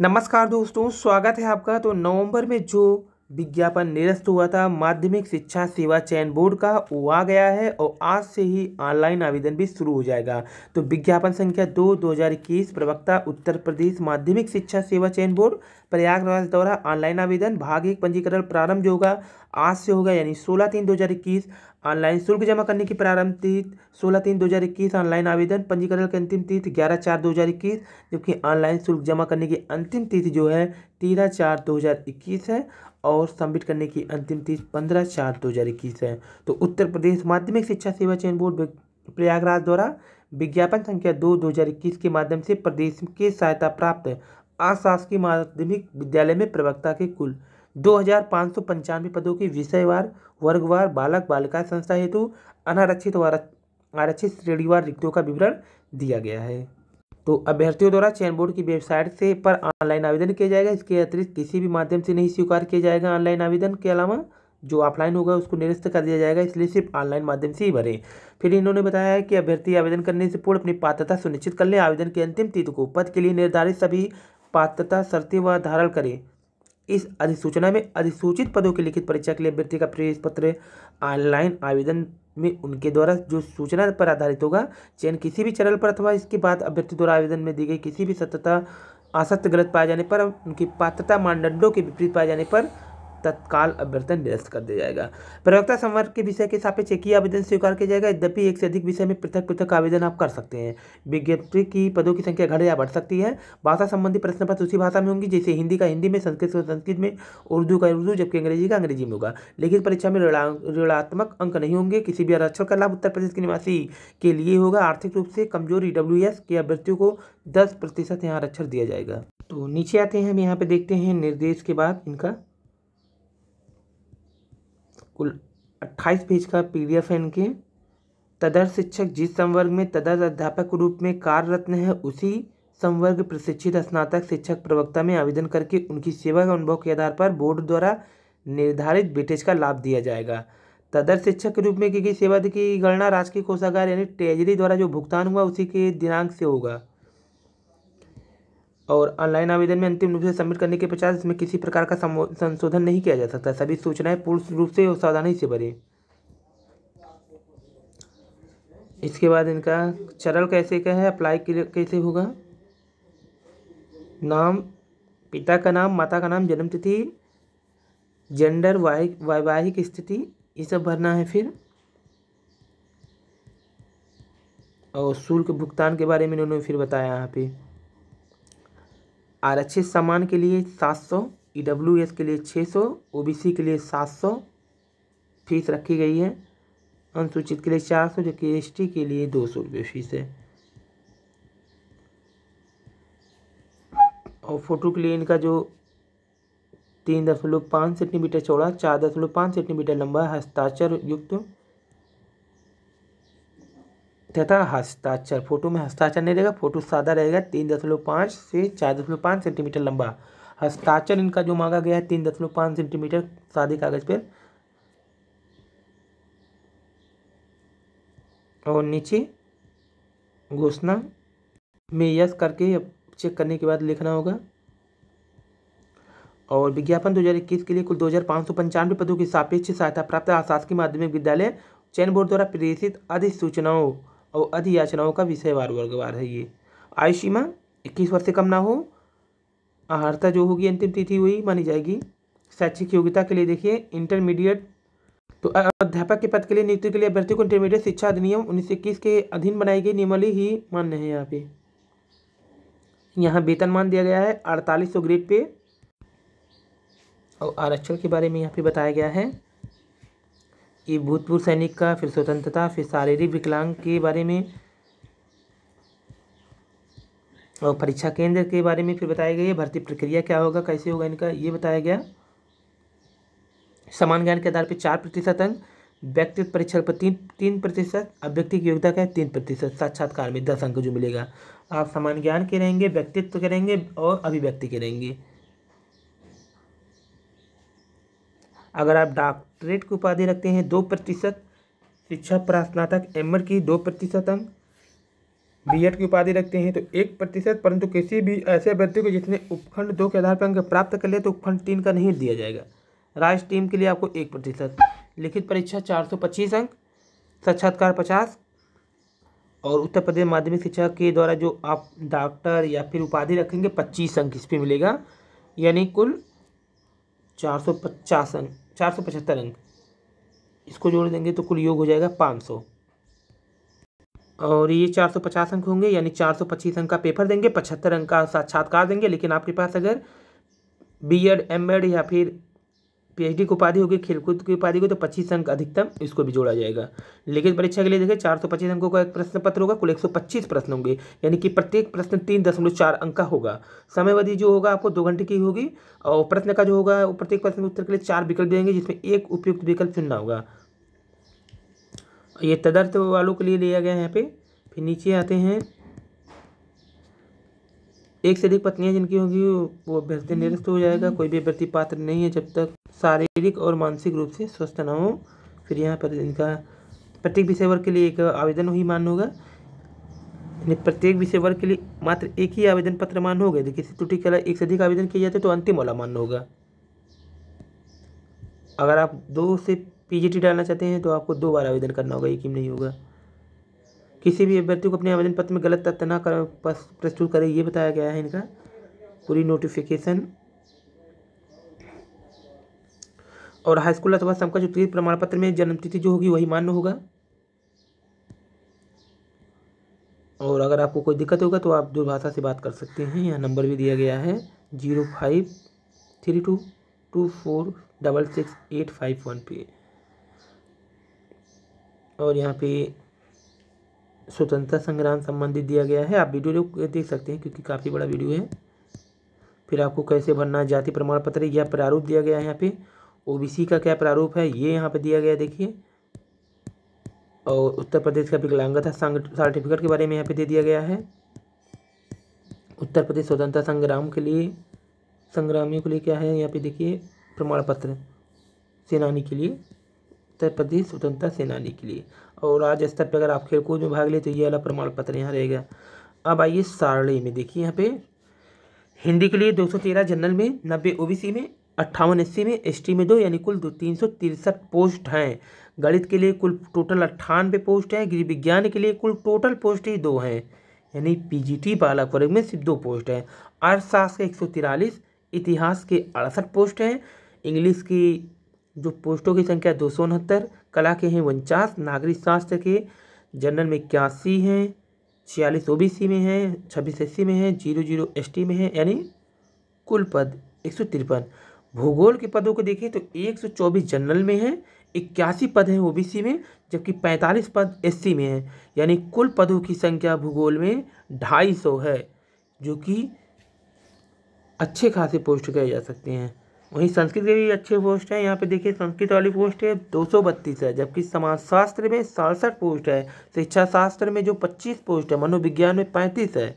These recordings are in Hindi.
नमस्कार दोस्तों स्वागत है आपका तो नवंबर में जो विज्ञापन निरस्त हुआ था माध्यमिक शिक्षा सेवा चयन बोर्ड का वो आ गया है और आज से ही ऑनलाइन आवेदन भी शुरू हो जाएगा तो विज्ञापन संख्या दो दो हज़ार इक्कीस प्रवक्ता उत्तर प्रदेश माध्यमिक शिक्षा सेवा चयन बोर्ड प्रयागराज द्वारा ऑनलाइन आवेदन भाग एक पंजीकरण प्रारंभ जो होगा आज से होगा यानी सोलह तीन दो हज़ार इक्कीस ऑनलाइन शुल्क जमा करने की प्रारंभ तिथि सोलह तीन दो हज़ार इक्कीस ऑनलाइन आवेदन पंजीकरण की अंतिम तिथि ग्यारह चार दो हज़ार इक्कीस जबकि ऑनलाइन शुल्क जमा करने की अंतिम तिथि जो है तेरह चार दो हज़ार इक्कीस है और सबमिट करने की अंतिम तिथि पंद्रह चार दो हज़ार इक्कीस है तो उत्तर प्रदेश माध्यमिक शिक्षा सेवा चयन बोर्ड प्रयागराज द्वारा विज्ञापन संख्या दो दो हज़ार इक्कीस के माध्यम से प्रदेश के सहायता प्राप्त अशासकीय माध्यमिक विद्यालय में प्रवक्ता के कुल दो हज़ार पाँच सौ पंचानवे पदों के विषयवार वर्गवार बालक बालिका संस्था हेतु अनारक्षित और आरक्षित श्रेणीवार रिक्तों का विवरण दिया गया है तो अभ्यर्थियों द्वारा चयन बोर्ड की वेबसाइट से पर ऑनलाइन आवेदन किया जाएगा इसके अतिरिक्त किसी भी माध्यम से नहीं स्वीकार किया जाएगा ऑनलाइन आवेदन के अलावा जो ऑफलाइन होगा उसको निरस्त कर दिया जाएगा इसलिए सिर्फ ऑनलाइन माध्यम से ही भरें फिर इन्होंने बताया है कि अभ्यर्थी आवेदन करने से पूर्व अपनी पात्रता सुनिश्चित कर लें आवेदन की अंतिम तिथि को पद के लिए निर्धारित सभी पात्रता शर्तें व धारण करें इस अधिसूचना में अधिसूचित पदों की लिखित परीक्षा के लिए अभ्यर्थी का प्रवेश पत्र ऑनलाइन आवेदन में उनके द्वारा जो सूचना पर आधारित होगा चयन किसी भी चरण पर अथवा इसके बाद अभ्यर्थी द्वारा आवेदन में दी गई किसी भी सत्यता असत्य गलत पाए जाने पर उनकी पात्रता मानदंडों के विपरीत पाए जाने पर तत्काल अभ्यर्थन निरस्त कर दिया जाएगा प्रवक्ता संवर्ग के विषय के सापेक्ष एक ही आवेदन स्वीकार किया जाएगा यद्यपि एक से अधिक विषय में पृथक पृथक आवेदन आप कर सकते हैं विज्ञप्ति की पदों की संख्या घट या बढ़ सकती है भाषा संबंधी प्रश्न पत्र उसी भाषा में होंगी जैसे हिंदी का हिंदी में संस्कृत का संस्कृत में उर्दू का उर्दू जबकि अंग्रेजी का अंग्रेजी में होगा लेकिन परीक्षा में ऋणात्मक अंक नहीं होंगे किसी भी आरक्षण का लाभ उत्तर प्रदेश के निवासी के लिए होगा आर्थिक रूप से कमजोर ईडब्ल्यू e के अभ्यर्थियों को दस प्रतिशत यहाँ आरक्षण दिया जाएगा तो नीचे आते हैं हम यहाँ पे देखते हैं निर्देश के बाद इनका कुल अट्ठाईस पेज का पी डी एफ है इनके तदर्थ शिक्षक जिस संवर्ग में तदर्थ अध्यापक रूप में कार्यरत है उसी संवर्ग प्रशिक्षित स्नातक शिक्षक प्रवक्ता में आवेदन करके उनकी सेवा के अनुभव के आधार पर बोर्ड द्वारा निर्धारित बेटेज का लाभ दिया जाएगा तदर्थ शिक्षक के रूप में की गई सेवा की गणना राजकीय कोषागार यानी ट्रेजरी द्वारा जो भुगतान हुआ उसी के दिनांक से होगा और ऑनलाइन आवेदन में अंतिम रूप से सबमिट करने के पश्चात इसमें किसी प्रकार का संशोधन नहीं किया जा सकता सभी सूचनाएं पूर्ण रूप से और सावधानी से भरें इसके बाद इनका चरण कैसे का है अप्लाई कैसे होगा नाम पिता का नाम माता का नाम जन्मतिथि जेंडर वैवाहिक स्थिति ये सब भरना है फिर और शुल्क भुगतान के बारे में इन्होंने फिर बताया यहाँ पे आरक्षित सामान के लिए सात सौ ई डब्ल्यू एस के लिए छः सौ ओ बी सी के लिए सात सौ फीस रखी गई है अनुसूचित के लिए चार सौ जबकि एस टी के लिए दो सौ रुपये फीस है और फोटो के लिए इनका जो तीन दशमलव पाँच सेंटीमीटर चौड़ा चार दशमलव पाँच सेंटीमीटर लंबा हस्ताक्षर युक्त तथा हस्ताक्षर फोटो में हस्ताक्षर नहीं रहेगा फोटो सादा रहेगा तीन दशमलव पाँच से चार दशमलव पाँच सेंटीमीटर लंबा हस्ताक्षर इनका जो मांगा गया है तीन दशमलव पाँच सेंटीमीटर सादे कागज़ पर और नीचे घोषणा में यस करके चेक करने के बाद लिखना होगा और विज्ञापन इक्कीस के लिए कुल दो हज़ार पाँच सौ पंचानवे पदों की सापेक्ष सहायता प्राप्त आशासकीय माध्यमिक विद्यालय चयन बोर्ड द्वारा प्रेषित अधिसूचनाओं और अधियाचनाओं का विषय वार वर्गवार है ये आयु सीमा इक्कीस वर्ष से कम ना हो आहारता जो होगी अंतिम तिथि हुई मानी जाएगी शैक्षिक योग्यता के लिए देखिए इंटरमीडिएट तो अध्यापक के पद के लिए नियुक्ति के लिए अभ्यर्थी को इंटरमीडिएट शिक्षा अधिनियम उन्नीस के अधीन बनाई गई निमली ही मान्य है यहाँ पे यहाँ वेतनमान दिया गया है अड़तालीस सौ ग्रेड पे और आरक्षण के बारे में यहाँ पे बताया गया है कि भूतपूर्व सैनिक का फिर स्वतंत्रता फिर शारीरिक विकलांग के बारे में और परीक्षा केंद्र के बारे में फिर बताया गया भर्ती प्रक्रिया क्या होगा कैसे होगा इनका ये बताया गया समान ज्ञान के आधार पर चार प्रतिशत अंक व्यक्तिगत परीक्षा पर तीन तीन प्रतिशत और व्यक्ति की योग्यता का तीन प्रतिशत साक्षात्कार में दस अंक जो मिलेगा आप समान ज्ञान के रहेंगे व्यक्तित्व के रहेंगे और अभिव्यक्ति के रहेंगे अगर आप डाक ट्रेड की उपाधि रखते हैं दो प्रतिशत शिक्षा प्रास्नातक एम की दो प्रतिशत अंक बी की उपाधि रखते हैं तो एक प्रतिशत परंतु किसी भी ऐसे व्यक्ति को जिसने उपखंड दो के आधार पर अंक प्राप्त कर लिया तो उपखंड तीन का नहीं दिया जाएगा राज्य टीम के लिए आपको एक प्रतिशत लिखित परीक्षा चार सौ पच्चीस अंक साक्षात्कार पचास और उत्तर प्रदेश माध्यमिक शिक्षा के द्वारा जो आप डॉक्टर या फिर उपाधि रखेंगे पच्चीस अंक इस पर मिलेगा यानी कुल चार सौ पचास अंक चार सौ पचहत्तर अंक इसको जोड़ देंगे तो कुल योग हो जाएगा पाँच सौ और ये चार सौ पचास अंक होंगे यानी चार सौ पच्चीस अंक का पेपर देंगे पचहत्तर अंक का साक्षात्कार देंगे लेकिन आपके पास अगर बी एड एम एड या फिर पीएचडी की उपाधि होगी खेलकूद की उपाधि होगी तो पच्चीस अंक अधिकतम इसको भी जोड़ा जाएगा लेकिन परीक्षा के लिए देखिए चार सौ पच्चीस अंकों का एक प्रश्न पत्र होगा कुल एक सौ पच्चीस प्रश्न होंगे यानी कि प्रत्येक प्रश्न तीन दशमलव चार अंक का होगा समयवधि जो होगा आपको दो घंटे की होगी और प्रश्न का जो होगा प्रत्येक प्रश्न उत्तर के लिए चार विकल्प देंगे जिसमें एक उपयुक्त विकल्प चुनना होगा ये तदर्थ वालों के लिए लिया गया है यहाँ पे फिर नीचे आते हैं एक से अधिक पत्नियां जिनकी होंगी वो अभ्यर्थी निरस्त हो जाएगा कोई भी अभ्यर्थी पात्र नहीं है जब तक शारीरिक और मानसिक रूप से स्वस्थ न हो फिर यहाँ पर इनका प्रत्येक विषय वर्ग के लिए एक आवेदन ही मान्य होगा यानी प्रत्येक विषय वर्ग के लिए मात्र एक ही आवेदन पत्र मान्य होगा यदि किसी त्रुटि के एक से अधिक आवेदन किए जाते तो अंतिम वाला मान्य होगा अगर आप दो से पीजीटी डालना चाहते हैं तो आपको दो बार आवेदन करना होगा एक ही नहीं होगा किसी भी अभ्यर्थी को अपने आवेदन पत्र में गलत तथ्य न कर प्रस्तुत करें ये बताया गया है इनका पूरी नोटिफिकेशन और हाईस्कूल अथवा समकक्ष उत्तीर्ण प्रमाण पत्र में जन्मतिथि जो होगी वही मान्य होगा और अगर आपको कोई दिक्कत होगा तो आप दूरभाषा से बात कर सकते हैं यहाँ नंबर भी दिया गया है zero five three two two four double six eight five one पे और यहाँ पे स्वतंत्रता संग्राम संबंधित दिया गया है आप वीडियो देख सकते हैं क्योंकि काफ़ी बड़ा वीडियो है फिर आपको कैसे भरना जाति प्रमाण पत्र या प्रारूप दिया गया है यहाँ पे ओबीसी का क्या प्रारूप है ये यहाँ पे दिया गया देखिए और उत्तर प्रदेश का विकलांगता सर्टिफिकेट के बारे में यहाँ पे दे दिया गया है उत्तर प्रदेश स्वतंत्रता संग्राम के लिए संग्रामियों के लिए क्या है यहाँ पे देखिए प्रमाण पत्र सेनानी के लिए उत्तर प्रदेश स्वतंत्रता सेनानी के लिए और राज्य स्तर पर अगर आप खेलकूद में भाग ले तो ये वाला प्रमाण पत्र यहाँ रहेगा अब आइए सारणी में देखिए यहाँ पे हिंदी के लिए 213 जनरल में 90 ओबीसी में अट्ठावन एस में एस में दो यानी कुल दो तीन सौ तिरसठ पोस्ट हैं गणित के लिए कुल टोटल अट्ठानवे पोस्ट हैं गृह विज्ञान के लिए कुल टोटल पोस्ट ही दो हैं यानी पीजीटी बालक वर्ग में सिर्फ दो पोस्ट हैं अर्थशास्त्र के एक सौ तिरालीस इतिहास के अड़सठ पोस्ट हैं इंग्लिश की जो पोस्टों की संख्या दो सौ उनहत्तर कला के हैं उनचास नागरिक शास्त्र के जनरल में इक्यासी हैं छियालीस ओ में हैं छब्बीस एस में हैं जीरो जीरो एस में हैं यानी कुल पद एक सौ तिरपन भूगोल के पदों को देखें तो 124 जनरल में हैं इक्यासी पद हैं ओबीसी में जबकि 45 पद एससी में हैं यानी कुल पदों की संख्या भूगोल में 250 है जो कि अच्छे खासे पोस्ट कहे जा सकते हैं वहीं संस्कृत के भी अच्छे पोस्ट हैं यहाँ पे देखिए संस्कृत वाली पोस्ट है दो सौ बत्तीस है जबकि समाजशास्त्र में सड़सठ पोस्ट है शिक्षा शास्त्र में जो पच्चीस पोस्ट है मनोविज्ञान में पैंतीस है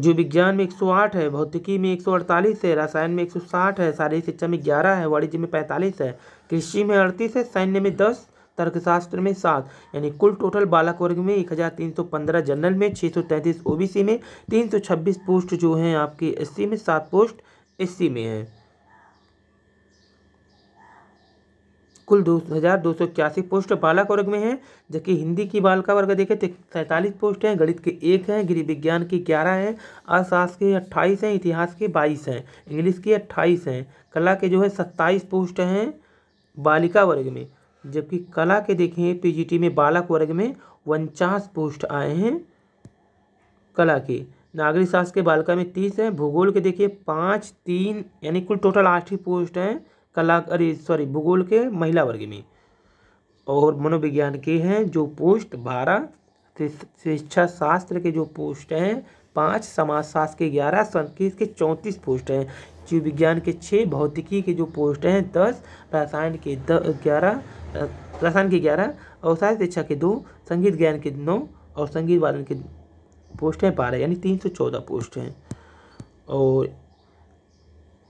जीव विज्ञान में 108 है भौतिकी में 148 है रसायन में 160 है शारीरिक शिक्षा में 11 है वाणिज्य में 45 है कृषि में 38 है सैन्य में 10 तर्कशास्त्र में सात यानी कुल टोटल बालक वर्ग में एक हज़ार तीन सौ पंद्रह जनरल में छः सौ तैंतीस ओ में तीन सौ छब्बीस पोस्ट जो हैं आपके एस में सात पोस्ट एस में है कुल दो हज़ार दो सौ इक्यासी पोस्ट बालक वर्ग में हैं जबकि हिंदी की बालिका वर्ग देखें तो सैंतालीस पोस्ट हैं गणित के एक हैं गृह विज्ञान के ग्यारह हैं अर्थशास्त्र के अट्ठाईस हैं इतिहास के बाईस हैं इंग्लिश की अट्ठाईस हैं कला के जो है सत्ताईस पोस्ट हैं बालिका वर्ग में जबकि कला के देखें टी में बालक वर्ग में उनचास पोस्ट आए हैं कला के नागरिक शास्त्र के बालिका में तीस हैं भूगोल के देखिए पाँच तीन यानी कुल टोटल आठ ही पोस्ट हैं कला अरे सॉरी भूगोल के महिला वर्ग में और मनोविज्ञान के हैं जो पोस्ट बारह शिक्षा शास्त्र के जो पोस्ट हैं पाँच समाजशास्त्र के ग्यारह संस्कृत के चौंतीस पोस्ट हैं जीव विज्ञान के छः भौतिकी के जो पोस्ट हैं दस रसायन के द ग्यारह रसायन के ग्यारह और साहित्य शिक्षा के दो संगीत ज्ञान के नौ और संगीत वादन के पोस्ट हैं बारह यानी तीन सौ चौदह पोस्ट हैं और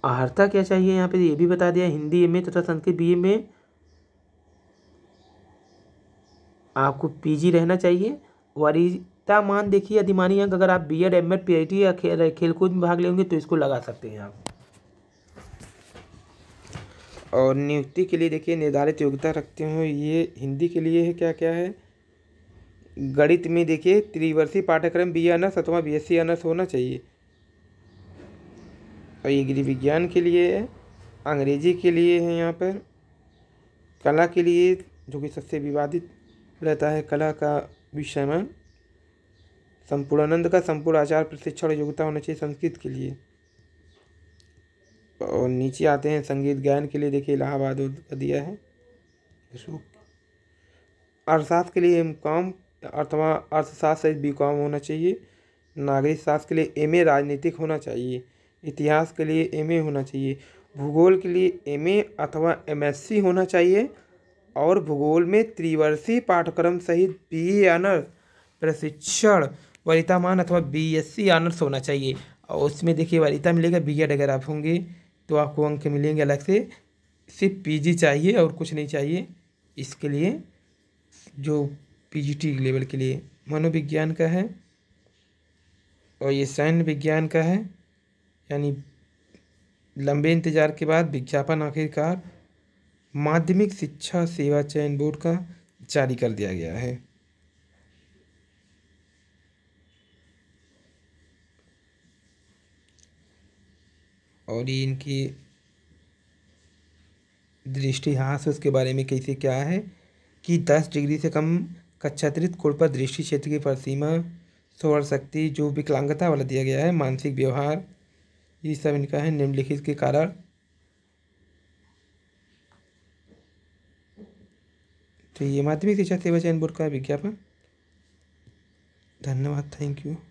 आहर्ता क्या चाहिए यहाँ पे ये भी बता दिया हिंदी एम तथा संस्कृत बी में आपको पीजी रहना चाहिए वरिता मान देखिए अधिमानी अंक अगर आप B Ed M Ed P H D या खेल खेलकूद में भाग लेंगे तो इसको लगा सकते हैं आप और नियुक्ति के लिए देखिए निर्धारित योग्यता रखते हो ये हिंदी के लिए है क्या क्या है गणित में देखिए त्रिवर्षीय पाठ्यक्रम बी ऑनर्स अथवा बी एस सी ऑनर्स होना चाहिए और ये गृह विज्ञान के लिए है अंग्रेजी के लिए है यहाँ पर कला के लिए जो कि सबसे विवादित रहता है कला का विषय में संपूर्णानंद का संपूर्ण आचार प्रशिक्षण योग्यता होना चाहिए संस्कृत के लिए और नीचे आते हैं संगीत गायन के लिए देखिए इलाहाबाद और दिया है अर्थशास्त्र के लिए एम कॉम अर्थवा अर्थशास्त्र बी कॉम होना चाहिए नागरिक शास्त्र के लिए एम ए राजनीतिक होना चाहिए इतिहास के लिए एम होना चाहिए भूगोल के लिए एम अथवा एम होना चाहिए और भूगोल में त्रिवर्षीय पाठ्यक्रम सहित बी ए ऑनर प्रशिक्षण वरितामान अथवा बी एस सी ऑनर्स होना चाहिए और उसमें देखिए वरिता मिलेगा बी एड अगर आप होंगे तो आपको अंक मिलेंगे अलग से सिर्फ पीजी चाहिए और कुछ नहीं चाहिए इसके लिए जो पीजीटी लेवल के लिए मनोविज्ञान का है और ये सैन्य विज्ञान का है यानी लंबे इंतजार के बाद विज्ञापन आखिरकार माध्यमिक शिक्षा सेवा चयन बोर्ड का जारी कर दिया गया है और ये इनकी हास उसके बारे में कैसे क्या है कि दस डिग्री से कम कक्षातरित कोण पर दृष्टि क्षेत्र की परसीमा सौर शक्ति जो विकलांगता वाला दिया गया है मानसिक व्यवहार ये सब इनका है निम्नलिखित के कारण तो ये माध्यमिक शिक्षा सेवा चयन बोर्ड का विज्ञापन धन्यवाद थैंक यू